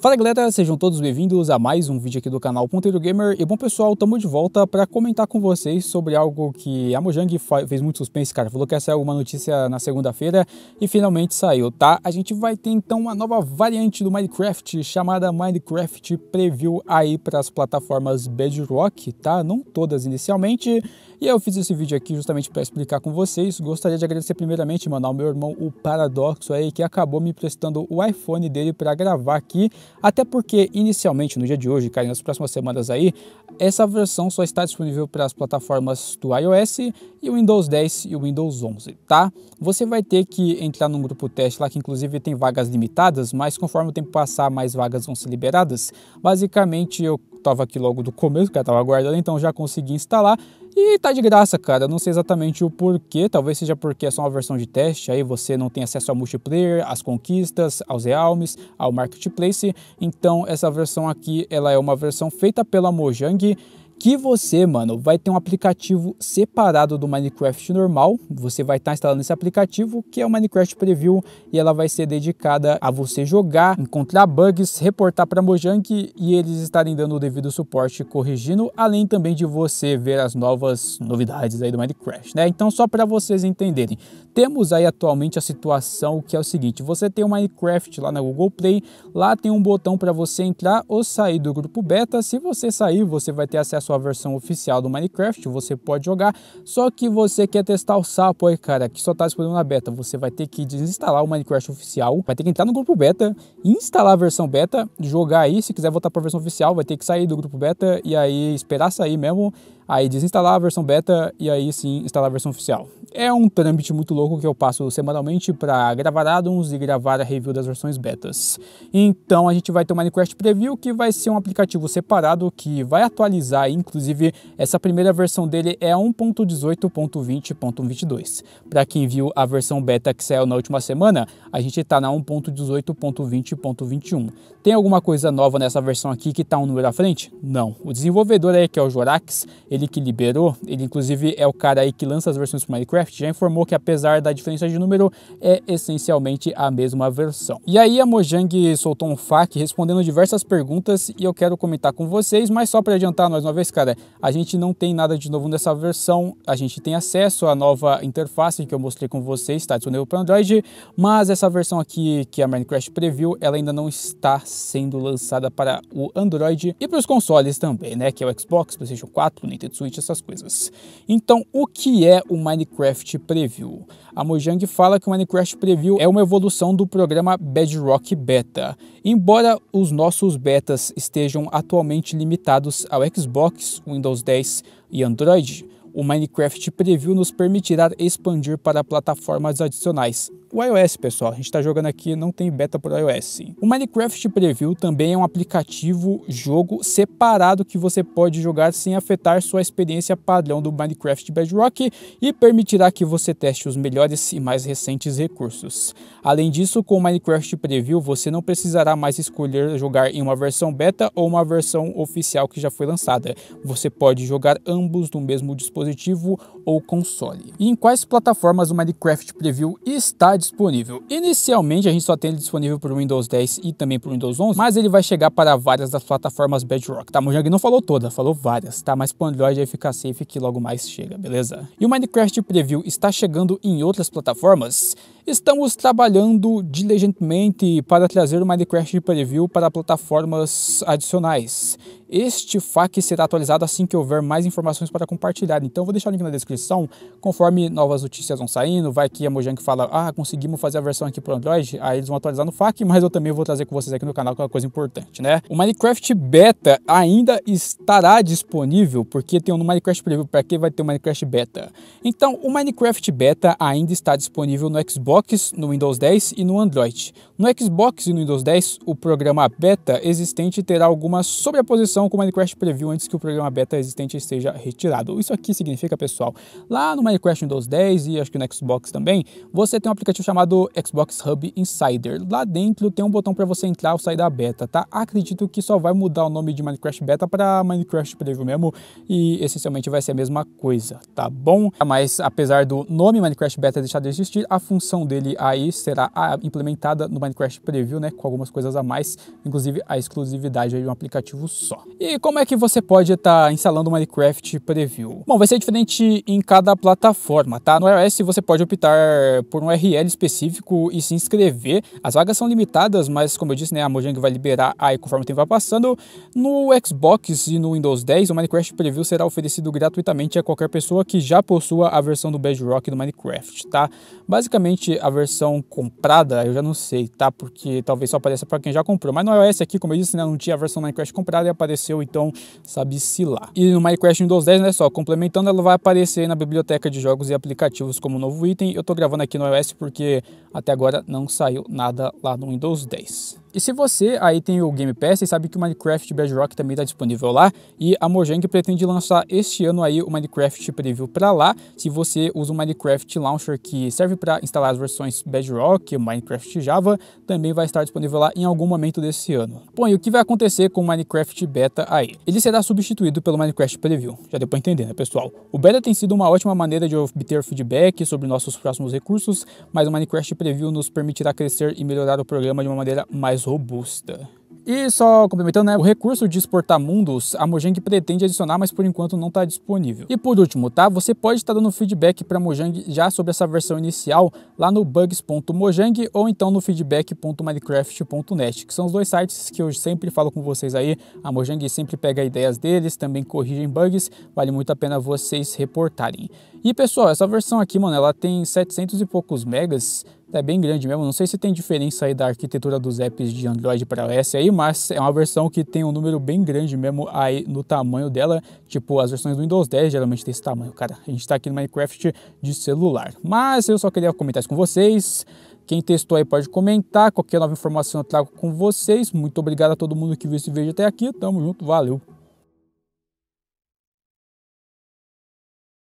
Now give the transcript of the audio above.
Fala galera, sejam todos bem-vindos a mais um vídeo aqui do canal Ponteiro Gamer. E bom pessoal, estamos de volta para comentar com vocês sobre algo que a Mojang fez muito suspense, cara. Falou que ia sair alguma notícia na segunda-feira e finalmente saiu, tá? A gente vai ter então uma nova variante do Minecraft chamada Minecraft Preview aí para as plataformas Bedrock, tá? Não todas inicialmente. E eu fiz esse vídeo aqui justamente para explicar com vocês. Gostaria de agradecer primeiramente, mano, ao meu irmão, o Paradoxo aí, que acabou me prestando o iPhone dele para gravar aqui. Até porque, inicialmente, no dia de hoje, cara, nas próximas semanas aí, essa versão só está disponível para as plataformas do iOS e o Windows 10 e o Windows 11, tá? Você vai ter que entrar num grupo teste lá que inclusive tem vagas limitadas, mas conforme o tempo passar, mais vagas vão ser liberadas. Basicamente, eu estava aqui logo do começo, que eu estava aguardando, então já consegui instalar e tá de graça, cara. Eu não sei exatamente o porquê. Talvez seja porque é só uma versão de teste. Aí você não tem acesso ao multiplayer, às conquistas, aos realmes, ao marketplace. Então essa versão aqui, ela é uma versão feita pela Mojang que você, mano, vai ter um aplicativo separado do Minecraft normal. Você vai estar tá instalando esse aplicativo, que é o Minecraft Preview, e ela vai ser dedicada a você jogar, encontrar bugs, reportar para Mojang e eles estarem dando o devido suporte corrigindo, além também de você ver as novas novidades aí do Minecraft, né? Então, só para vocês entenderem, temos aí atualmente a situação que é o seguinte: você tem o Minecraft lá na Google Play, lá tem um botão para você entrar ou sair do grupo beta. Se você sair, você vai ter acesso sua versão oficial do Minecraft, você pode jogar, só que você quer testar o sapo aí, cara, que só tá disponível na beta, você vai ter que desinstalar o Minecraft oficial, vai ter que entrar no grupo beta, instalar a versão beta, jogar aí, se quiser voltar para a versão oficial, vai ter que sair do grupo beta e aí esperar sair mesmo aí desinstalar a versão beta e aí sim instalar a versão oficial. É um trâmite muito louco que eu passo semanalmente para gravar addons e gravar a review das versões betas. Então a gente vai ter o Minecraft Preview, que vai ser um aplicativo separado que vai atualizar, inclusive essa primeira versão dele é 1.18.20.22. Para quem viu a versão beta que saiu na última semana, a gente está na 1.18.20.21. Tem alguma coisa nova nessa versão aqui que está um número à frente? Não. O desenvolvedor aí, que é o Jorax, ele que liberou, ele inclusive é o cara aí que lança as versões para Minecraft, já informou que apesar da diferença de número, é essencialmente a mesma versão. E aí a Mojang soltou um FAQ respondendo diversas perguntas e eu quero comentar com vocês, mas só para adiantar mais uma vez, cara, a gente não tem nada de novo nessa versão, a gente tem acesso à nova interface que eu mostrei com vocês, está disponível para Android, mas essa versão aqui que a Minecraft previu, ela ainda não está sendo lançada para o Android e para os consoles também, né, que é o Xbox, PlayStation 4, Nintendo Rocket Switch, essas coisas. Então, o que é o Minecraft Preview? A Mojang fala que o Minecraft Preview é uma evolução do programa Bedrock Beta. Embora os nossos betas estejam atualmente limitados ao Xbox, Windows 10 e Android, o Minecraft Preview nos permitirá expandir para plataformas adicionais, o iOS, pessoal. A gente está jogando aqui, não tem beta para o iOS. O Minecraft Preview também é um aplicativo jogo separado que você pode jogar sem afetar sua experiência padrão do Minecraft Bedrock e permitirá que você teste os melhores e mais recentes recursos. Além disso, com o Minecraft Preview, você não precisará mais escolher jogar em uma versão beta ou uma versão oficial que já foi lançada. Você pode jogar ambos no mesmo dispositivo ou console. E em quais plataformas o Minecraft Preview está disponível. Inicialmente a gente só tem ele disponível para o Windows 10 e também para o Windows 11, mas ele vai chegar para várias das plataformas Bedrock, tá? Mojang não falou toda, falou várias, tá? Mas para o Android aí fica safe que logo mais chega, beleza? E o Minecraft Preview está chegando em outras plataformas? Estamos trabalhando diligentemente para trazer o Minecraft Preview para plataformas adicionais. Este FAQ será atualizado assim que houver mais informações para compartilhar. Então, vou deixar o link na descrição. Conforme novas notícias vão saindo, vai que a Mojang fala: Ah, conseguimos fazer a versão aqui para Android. Aí eles vão atualizar no FAQ, mas eu também vou trazer com vocês aqui no canal, que é uma coisa importante, né? O Minecraft Beta ainda estará disponível, porque tem um Minecraft Preview. Para quem vai ter o um Minecraft Beta? Então, o Minecraft Beta ainda está disponível no Xbox, no Windows 10 e no Android. No Xbox e no Windows 10, o programa Beta existente terá alguma sobreposição atualização com o Minecraft Preview antes que o programa beta existente esteja retirado. Isso aqui significa, pessoal, lá no Minecraft Windows 10 e acho que no Xbox também, você tem um aplicativo chamado Xbox Hub Insider. Lá dentro tem um botão para você entrar ou sair da beta, tá? Acredito que só vai mudar o nome de Minecraft Beta para Minecraft Preview mesmo e essencialmente vai ser a mesma coisa, tá bom? Mas apesar do nome Minecraft Beta deixar de existir, a função dele aí será ah, implementada no Minecraft Preview, né, com algumas coisas a mais, inclusive a exclusividade de um aplicativo só. E como é que você pode estar tá instalando o Minecraft Preview? Bom, vai ser diferente em cada plataforma, tá? No iOS você pode optar por um URL específico e se inscrever. As vagas são limitadas, mas como eu disse, né, a Mojang vai liberar aí conforme o tempo vai passando. No Xbox e no Windows 10, o Minecraft Preview será oferecido gratuitamente a qualquer pessoa que já possua a versão do Bedrock do Minecraft, tá? Basicamente, a versão comprada, eu já não sei, tá? Porque talvez só apareça para quem já comprou. Mas no iOS aqui, como eu disse, né, não tinha a versão Minecraft comprada e apareceu apareceu, então sabe-se lá. E no Minecraft Windows 10, né só, complementando, ela vai aparecer na biblioteca de jogos e aplicativos como novo item. Eu tô gravando aqui no iOS porque até agora não saiu nada lá no Windows 10. E se você aí tem o Game Pass, você sabe que o Minecraft Bedrock também está disponível lá e a Mojang pretende lançar este ano aí o Minecraft Preview para lá. Se você usa o Minecraft Launcher que serve para instalar as versões Bedrock, e Minecraft Java, também vai estar disponível lá em algum momento desse ano. Bom, e o que vai acontecer com o Minecraft Beta aí? Ele será substituído pelo Minecraft Preview, já deu para entender, né, pessoal? O Beta tem sido uma ótima maneira de obter feedback sobre nossos próximos recursos, mas o Minecraft Preview nos permitirá crescer e melhorar o programa de uma maneira mais robusta. E só complementando, né, o recurso de exportar mundos, a Mojang pretende adicionar, mas por enquanto não está disponível. E por último, tá? Você pode estar tá dando feedback para a Mojang já sobre essa versão inicial lá no bugs.mojang ou então no feedback.minecraft.net, que são os dois sites que eu sempre falo com vocês aí. A Mojang sempre pega ideias deles, também corrigem bugs, vale muito a pena vocês reportarem. E pessoal, essa versão aqui, mano, ela tem 700 e poucos megas, é bem grande mesmo. Não sei se tem diferença aí da arquitetura dos apps de Android para OS aí, mas é uma versão que tem um número bem grande mesmo aí no tamanho dela. Tipo, as versões do Windows 10 geralmente tem esse tamanho, cara. A gente tá aqui no Minecraft de celular. Mas eu só queria comentar isso com vocês. Quem testou aí pode comentar. Qualquer nova informação eu trago com vocês. Muito obrigado a todo mundo que viu esse vídeo até aqui. Tamo junto, valeu!